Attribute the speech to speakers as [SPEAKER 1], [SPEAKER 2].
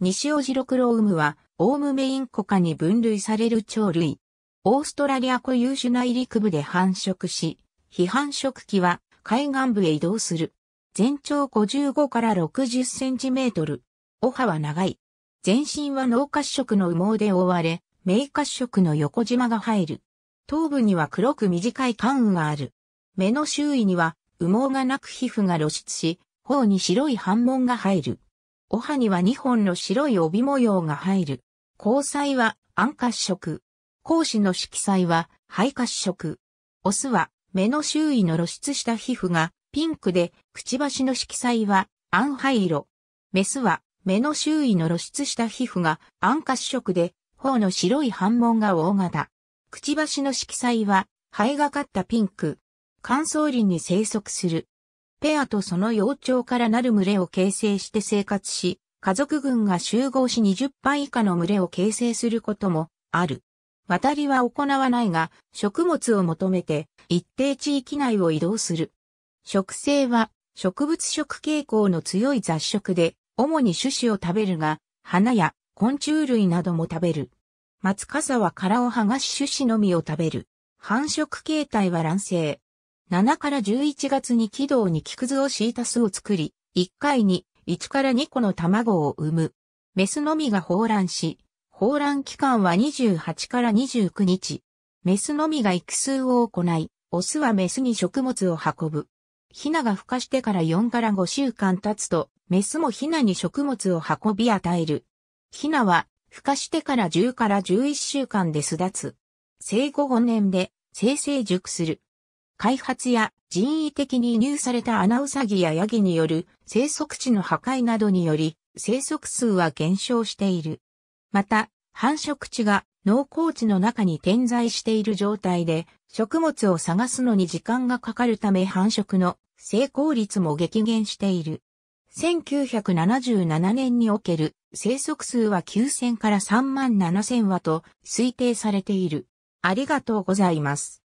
[SPEAKER 1] 西大ジロクロウムは、オウムメインコカに分類される鳥類。オーストラリア固有種内陸部で繁殖し、非繁殖期は海岸部へ移動する。全長55から60センチメートル。お葉は長い。全身は脳褐色の羽毛で覆われ、明褐色の横縞が入る。頭部には黒く短い冠羽がある。目の周囲には羽毛がなく皮膚が露出し、頬に白い斑紋が入る。お歯には2本の白い帯模様が入る。交際は暗褐色。講師の色彩は肺褐色。オスは目の周囲の露出した皮膚がピンクで、くちばしの色彩は暗灰色。メスは目の周囲の露出した皮膚が暗褐色で、頬の白い反紋が大型。くちばしの色彩は、灰がかったピンク。乾燥林に生息する。ペアとその幼鳥からなる群れを形成して生活し、家族群が集合し20羽以下の群れを形成することもある。渡りは行わないが、食物を求めて一定地域内を移動する。食性は植物食傾向の強い雑食で、主に種子を食べるが、花や昆虫類なども食べる。松笠は殻を剥がし種子のみを食べる。繁殖形態は卵生。7から11月に軌道に木くずを敷いた巣を作り、1回に1から2個の卵を産む。メスのみが放卵し、放卵期間は28から29日。メスのみが育数を行い、オスはメスに食物を運ぶ。ヒナが孵化してから4から5週間経つと、メスもヒナに食物を運び与える。ヒナは、孵化してから10から11週間で巣立つ。生後5年で、生成熟する。開発や人為的に入されたアナウサギやヤギによる生息地の破壊などにより生息数は減少している。また、繁殖地が農耕地の中に点在している状態で食物を探すのに時間がかかるため繁殖の成功率も激減している。1977年における生息数は9000から3万7000羽と推定されている。ありがとうございます。